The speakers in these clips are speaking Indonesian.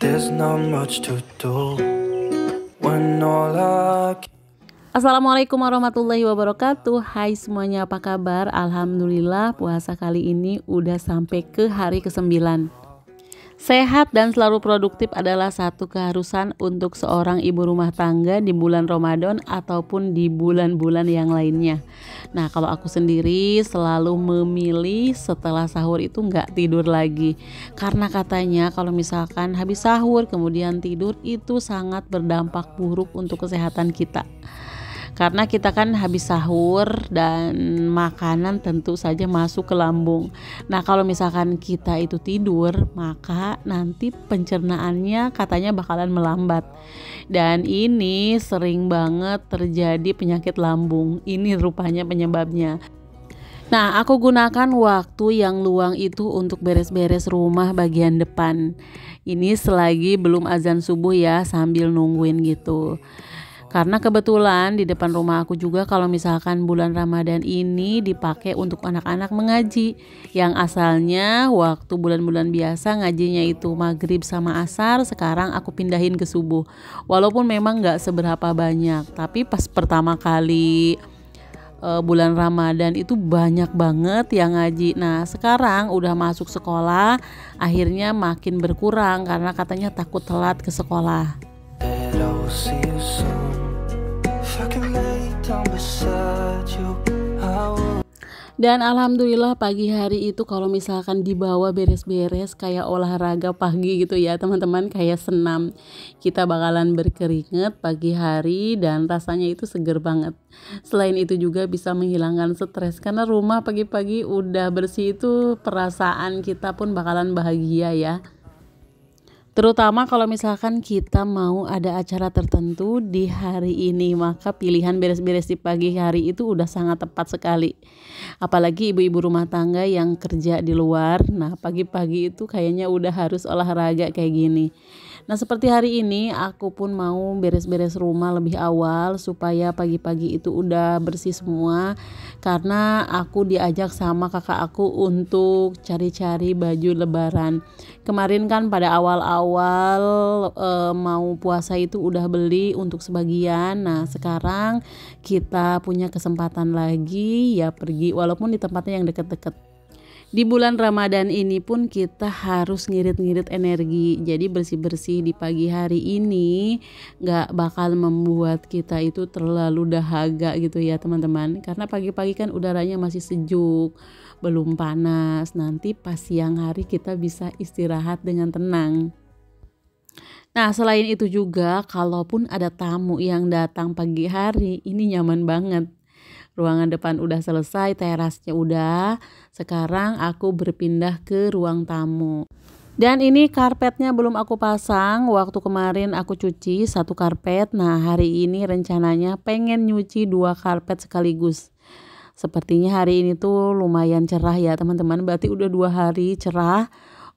There's not much to do when all I can... Assalamualaikum warahmatullahi wabarakatuh Hai semuanya apa kabar Alhamdulillah puasa kali ini udah sampai ke hari ke-9 Sehat dan selalu produktif adalah satu keharusan untuk seorang ibu rumah tangga di bulan Ramadan ataupun di bulan-bulan yang lainnya. Nah, kalau aku sendiri selalu memilih setelah sahur itu nggak tidur lagi. Karena katanya kalau misalkan habis sahur kemudian tidur itu sangat berdampak buruk untuk kesehatan kita karena kita kan habis sahur dan makanan tentu saja masuk ke lambung. Nah, kalau misalkan kita itu tidur, maka nanti pencernaannya katanya bakalan melambat. Dan ini sering banget terjadi penyakit lambung. Ini rupanya penyebabnya. Nah, aku gunakan waktu yang luang itu untuk beres-beres rumah bagian depan. Ini selagi belum azan subuh ya, sambil nungguin gitu. Karena kebetulan di depan rumah aku juga kalau misalkan bulan Ramadan ini dipakai untuk anak-anak mengaji Yang asalnya waktu bulan-bulan biasa ngajinya itu maghrib sama asar sekarang aku pindahin ke subuh Walaupun memang nggak seberapa banyak tapi pas pertama kali uh, bulan Ramadan itu banyak banget yang ngaji. Nah, sekarang udah masuk sekolah, akhirnya makin berkurang karena katanya takut telat ke sekolah. Hello, dan alhamdulillah pagi hari itu kalau misalkan dibawa beres-beres kayak olahraga pagi gitu ya teman-teman kayak senam. Kita bakalan berkeringat pagi hari dan rasanya itu seger banget. Selain itu juga bisa menghilangkan stres karena rumah pagi-pagi udah bersih itu perasaan kita pun bakalan bahagia ya. Terutama kalau misalkan kita mau ada acara tertentu di hari ini, maka pilihan beres-beres di pagi hari itu udah sangat tepat sekali. Apalagi ibu-ibu rumah tangga yang kerja di luar, nah pagi-pagi itu kayaknya udah harus olahraga kayak gini. Nah, seperti hari ini aku pun mau beres-beres rumah lebih awal supaya pagi-pagi itu udah bersih semua karena aku diajak sama kakak aku untuk cari-cari baju lebaran. Kemarin kan pada awal-awal e, mau puasa itu udah beli untuk sebagian. Nah, sekarang kita punya kesempatan lagi ya pergi walaupun di tempatnya yang deket-deket di bulan Ramadan ini pun kita harus ngirit-ngirit energi. Jadi bersih-bersih di pagi hari ini nggak bakal membuat kita itu terlalu dahaga gitu ya teman-teman. Karena pagi-pagi kan udaranya masih sejuk, belum panas. Nanti pas siang hari kita bisa istirahat dengan tenang. Nah, selain itu juga, kalaupun ada tamu yang datang pagi hari, ini nyaman banget ruangan depan udah selesai, terasnya udah. Sekarang aku berpindah ke ruang tamu. Dan ini karpetnya belum aku pasang, waktu kemarin aku cuci satu karpet. Nah, hari ini rencananya pengen nyuci dua karpet sekaligus. Sepertinya hari ini tuh lumayan cerah ya teman-teman, berarti udah dua hari cerah.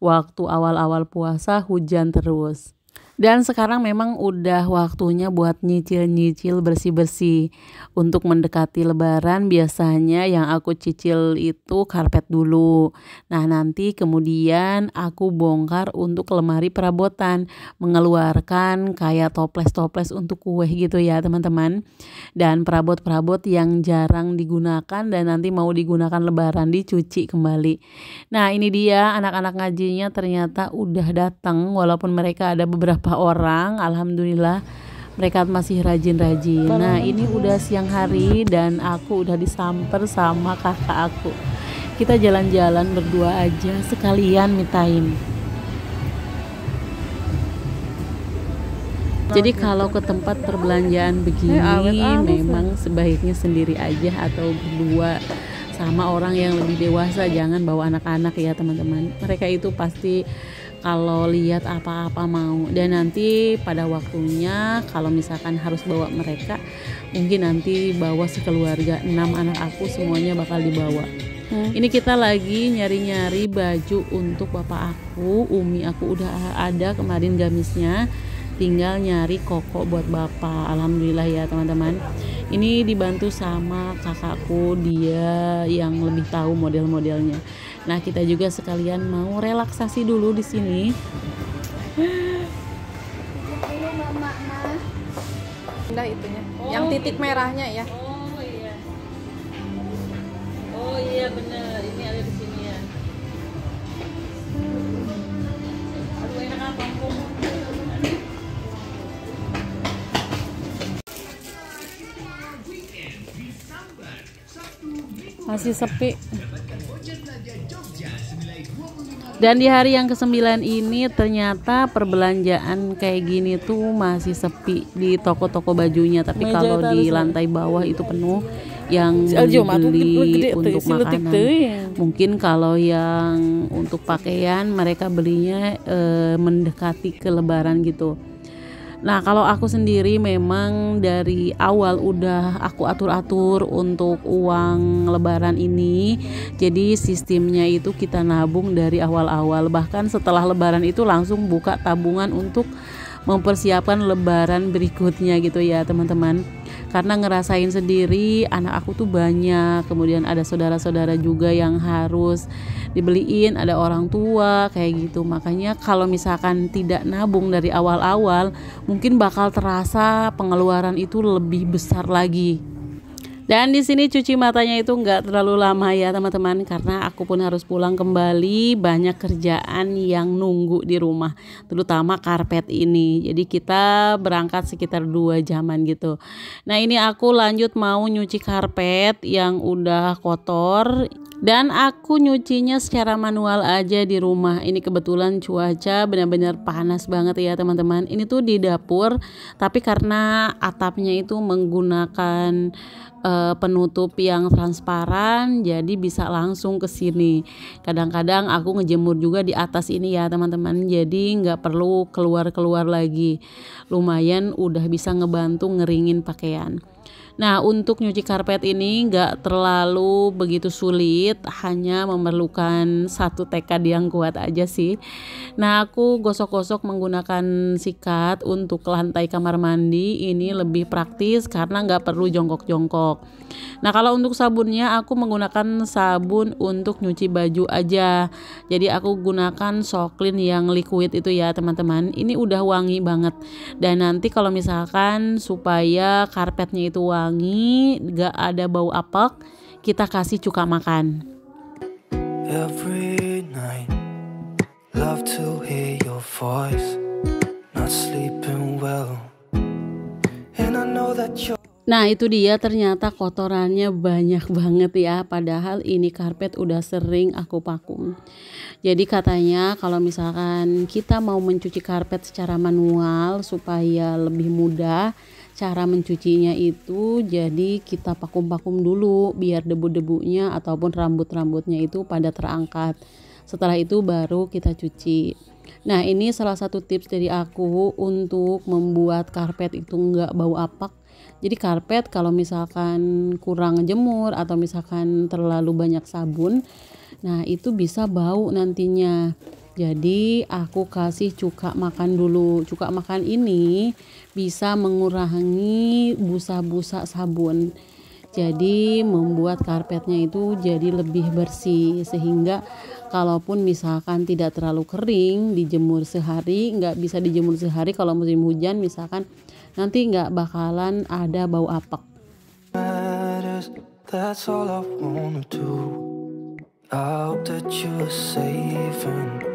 Waktu awal-awal puasa hujan terus. Dan sekarang memang udah waktunya buat nyicil-nyicil bersih-bersih. Untuk mendekati lebaran biasanya yang aku cicil itu karpet dulu. Nah nanti kemudian aku bongkar untuk lemari perabotan. Mengeluarkan kayak toples-toples untuk kue gitu ya teman-teman. Dan perabot-perabot yang jarang digunakan dan nanti mau digunakan lebaran dicuci kembali. Nah ini dia anak-anak ngajinya ternyata udah datang walaupun mereka ada beberapa beberapa orang alhamdulillah mereka masih rajin-rajin. Nah, ini udah siang hari dan aku udah disamper sama kakak aku. Kita jalan-jalan berdua aja sekalian me time. Jadi kalau ke tempat perbelanjaan begini eh, memang sebaiknya sendiri aja atau berdua sama orang yang lebih dewasa jangan bawa anak-anak ya teman-teman. Mereka itu pasti kalau lihat apa-apa mau dan nanti pada waktunya kalau misalkan harus bawa mereka mungkin nanti bawa sekeluarga enam anak aku semuanya bakal dibawa hmm. ini kita lagi nyari-nyari baju untuk bapak aku umi aku udah ada kemarin gamisnya tinggal nyari koko buat bapak alhamdulillah ya teman-teman ini dibantu sama kakakku dia yang lebih tahu model-modelnya Nah, kita juga sekalian mau relaksasi dulu di sini. Indah itunya. Oh, yang titik gitu. merahnya ya. Oh iya. Oh iya benar, ini ada di sini ya. Aduh enak kampung. Masih sepi. Dan di hari yang ke-9 ini ternyata perbelanjaan kayak gini tuh masih sepi di toko-toko bajunya, tapi kalau di lantai bawah itu penuh yang beli untuk ya, makanan. Ya. Mungkin kalau yang untuk pakaian mereka belinya e, mendekati ke lebaran gitu. Nah, kalau aku sendiri memang dari awal udah aku atur-atur untuk uang lebaran ini. Jadi sistemnya itu kita nabung dari awal-awal bahkan setelah lebaran itu langsung buka tabungan untuk mempersiapkan lebaran berikutnya gitu ya, teman-teman karena ngerasain sendiri anak aku tuh banyak kemudian ada saudara-saudara juga yang harus dibeliin ada orang tua kayak gitu makanya kalau misalkan tidak nabung dari awal-awal mungkin bakal terasa pengeluaran itu lebih besar lagi dan di sini cuci matanya itu nggak terlalu lama ya teman-teman karena aku pun harus pulang kembali banyak kerjaan yang nunggu di rumah terutama karpet ini. Jadi kita berangkat sekitar dua jaman gitu. Nah ini aku lanjut mau nyuci karpet yang udah kotor dan aku nyucinya secara manual aja di rumah. Ini kebetulan cuaca benar-benar panas banget ya teman-teman. Ini tuh di dapur tapi karena atapnya itu menggunakan uh, penutup yang transparan jadi bisa langsung ke sini. Kadang-kadang aku ngejemur juga di atas ini ya teman-teman. Jadi nggak perlu keluar-keluar lagi. Lumayan udah bisa ngebantu ngeringin pakaian. Nah, untuk nyuci karpet ini nggak terlalu begitu sulit, hanya memerlukan satu tekad yang kuat aja sih. Nah, aku gosok-gosok menggunakan sikat untuk lantai kamar mandi. Ini lebih praktis karena nggak perlu jongkok-jongkok. Nah, kalau untuk sabunnya, aku menggunakan sabun untuk nyuci baju aja. Jadi, aku gunakan Soklin yang liquid itu ya, teman-teman. Ini udah wangi banget. Dan nanti kalau misalkan supaya karpetnya itu itu wangi, gak ada bau apek, kita kasih cuka makan. Every night, love to hear your voice, not sleeping well. And I know that you're Nah itu dia ternyata kotorannya banyak banget ya Padahal ini karpet udah sering aku pakum Jadi katanya kalau misalkan kita mau mencuci karpet secara manual Supaya lebih mudah cara mencucinya itu jadi kita pakum-pakum dulu biar debu-debunya ataupun rambut-rambutnya itu pada terangkat setelah itu baru kita cuci nah ini salah satu tips dari aku untuk membuat karpet itu nggak bau apak jadi karpet kalau misalkan kurang jemur atau misalkan terlalu banyak sabun nah itu bisa bau nantinya jadi aku kasih cuka makan dulu. Cuka makan ini bisa mengurangi busa-busa sabun. Jadi membuat karpetnya itu jadi lebih bersih sehingga kalaupun misalkan tidak terlalu kering dijemur sehari nggak bisa dijemur sehari kalau musim hujan misalkan nanti nggak bakalan ada bau apek. That's all I wanna do. I hope that you're and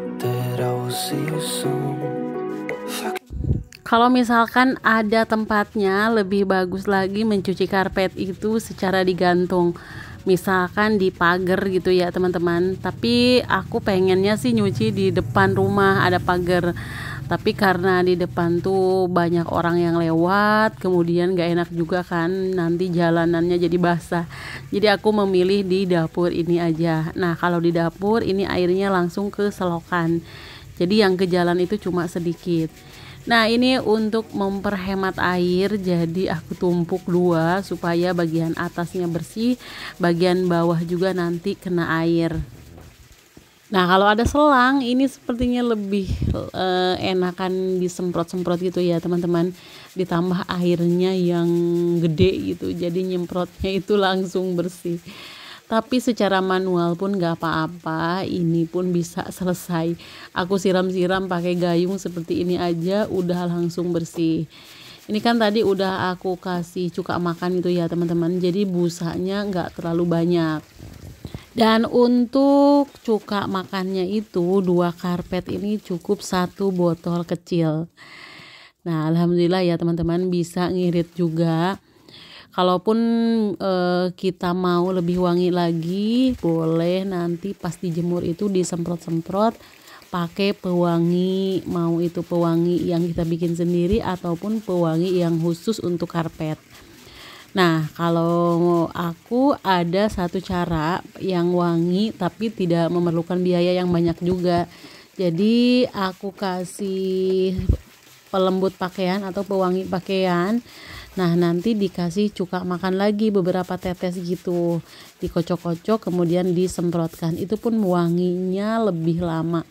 kalau misalkan ada tempatnya, lebih bagus lagi mencuci karpet itu secara digantung. Misalkan di pagar gitu ya, teman-teman. Tapi aku pengennya sih nyuci di depan rumah ada pagar tapi karena di depan tuh banyak orang yang lewat kemudian gak enak juga kan nanti jalanannya jadi basah jadi aku memilih di dapur ini aja nah kalau di dapur ini airnya langsung ke selokan jadi yang ke jalan itu cuma sedikit nah ini untuk memperhemat air jadi aku tumpuk dua supaya bagian atasnya bersih bagian bawah juga nanti kena air Nah, kalau ada selang, ini sepertinya lebih uh, enakan disemprot-semprot gitu ya, teman-teman. Ditambah airnya yang gede gitu, jadi nyemprotnya itu langsung bersih. Tapi secara manual pun gak apa-apa, ini pun bisa selesai. Aku siram-siram pakai gayung seperti ini aja, udah langsung bersih. Ini kan tadi udah aku kasih cuka makan gitu ya, teman-teman. Jadi busanya gak terlalu banyak dan untuk cuka makannya itu dua karpet ini cukup satu botol kecil nah alhamdulillah ya teman-teman bisa ngirit juga kalaupun eh, kita mau lebih wangi lagi boleh nanti pas dijemur itu disemprot-semprot pakai pewangi mau itu pewangi yang kita bikin sendiri ataupun pewangi yang khusus untuk karpet Nah, kalau aku ada satu cara yang wangi tapi tidak memerlukan biaya yang banyak juga. Jadi aku kasih pelembut pakaian atau pewangi pakaian. Nah, nanti dikasih cuka makan lagi beberapa tetes gitu. Dikocok-kocok kemudian disemprotkan. Itu pun wanginya lebih lama.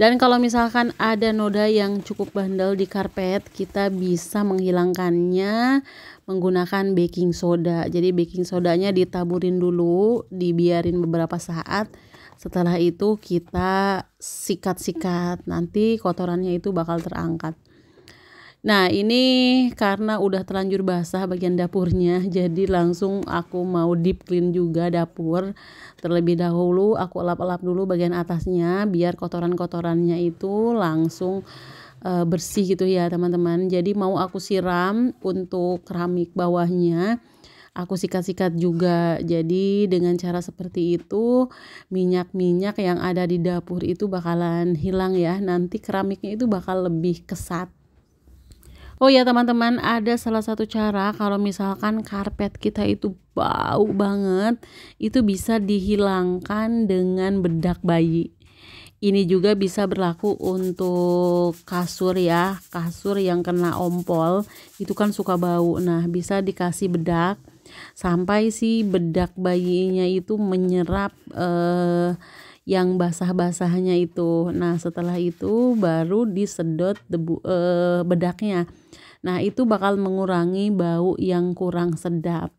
Dan kalau misalkan ada noda yang cukup bandel di karpet, kita bisa menghilangkannya menggunakan baking soda. Jadi baking sodanya ditaburin dulu, dibiarin beberapa saat. Setelah itu kita sikat-sikat. Nanti kotorannya itu bakal terangkat. Nah ini karena udah terlanjur basah bagian dapurnya jadi langsung aku mau deep clean juga dapur terlebih dahulu aku lap-lap dulu bagian atasnya biar kotoran-kotorannya itu langsung uh, bersih gitu ya teman-teman jadi mau aku siram untuk keramik bawahnya aku sikat-sikat juga. Jadi dengan cara seperti itu minyak-minyak yang ada di dapur itu bakalan hilang ya. Nanti keramiknya itu bakal lebih kesat Oh ya teman-teman, ada salah satu cara kalau misalkan karpet kita itu bau banget, itu bisa dihilangkan dengan bedak bayi. Ini juga bisa berlaku untuk kasur ya, kasur yang kena ompol itu kan suka bau. Nah, bisa dikasih bedak sampai si bedak bayinya itu menyerap eh yang basah-basahnya itu. Nah, setelah itu baru disedot debu eh, bedaknya. Nah, itu bakal mengurangi bau yang kurang sedap.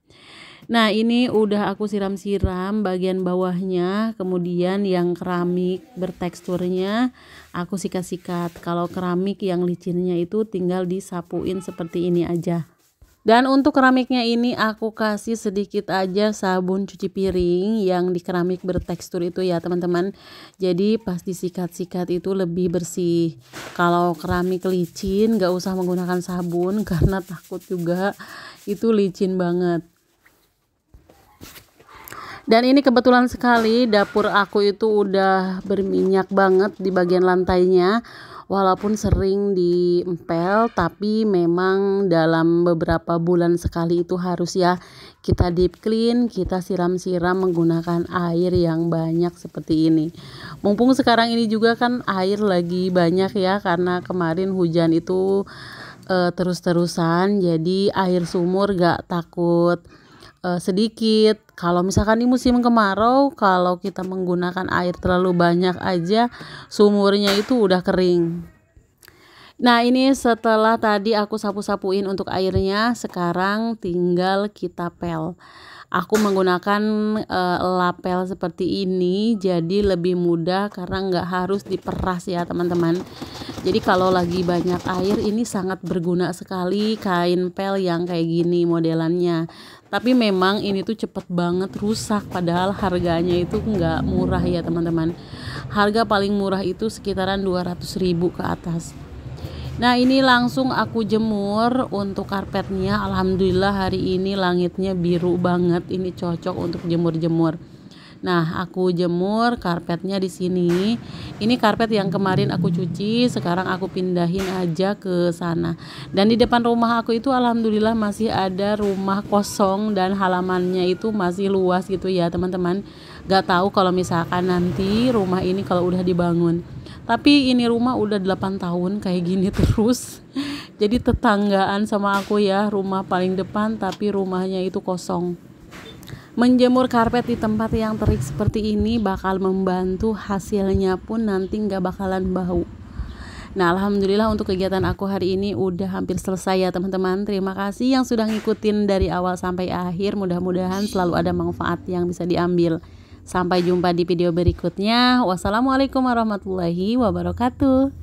Nah, ini udah aku siram-siram bagian bawahnya, kemudian yang keramik berteksturnya aku sikat-sikat. Kalau keramik yang licinnya itu tinggal disapuin seperti ini aja. Dan untuk keramiknya ini aku kasih sedikit aja sabun cuci piring yang di keramik bertekstur itu ya teman-teman. Jadi pas disikat-sikat itu lebih bersih. Kalau keramik licin gak usah menggunakan sabun karena takut juga itu licin banget. Dan ini kebetulan sekali dapur aku itu udah berminyak banget di bagian lantainya walaupun sering diempel tapi memang dalam beberapa bulan sekali itu harus ya kita deep clean kita siram-siram menggunakan air yang banyak seperti ini mumpung sekarang ini juga kan air lagi banyak ya karena kemarin hujan itu e, terus-terusan jadi air sumur gak takut uh, sedikit. Kalau misalkan di musim kemarau, kalau kita menggunakan air terlalu banyak aja, sumurnya itu udah kering. Nah ini setelah tadi aku sapu-sapuin untuk airnya, sekarang tinggal kita pel. Aku menggunakan uh, lapel seperti ini, jadi lebih mudah karena nggak harus diperas ya teman-teman. Jadi kalau lagi banyak air ini sangat berguna sekali kain pel yang kayak gini modelannya tapi memang ini tuh cepet banget rusak padahal harganya itu nggak murah ya teman-teman harga paling murah itu sekitaran 200 ribu ke atas Nah ini langsung aku jemur untuk karpetnya Alhamdulillah hari ini langitnya biru banget Ini cocok untuk jemur-jemur Nah, aku jemur karpetnya di sini. Ini karpet yang kemarin aku cuci, sekarang aku pindahin aja ke sana. Dan di depan rumah aku itu alhamdulillah masih ada rumah kosong dan halamannya itu masih luas gitu ya, teman-teman. Gak tahu kalau misalkan nanti rumah ini kalau udah dibangun. Tapi ini rumah udah 8 tahun kayak gini terus jadi tetanggaan sama aku ya rumah paling depan tapi rumahnya itu kosong Menjemur karpet di tempat yang terik seperti ini bakal membantu hasilnya pun nanti nggak bakalan bau. Nah, alhamdulillah untuk kegiatan aku hari ini udah hampir selesai ya, teman-teman. Terima kasih yang sudah ngikutin dari awal sampai akhir. Mudah-mudahan selalu ada manfaat yang bisa diambil. Sampai jumpa di video berikutnya. Wassalamualaikum warahmatullahi wabarakatuh.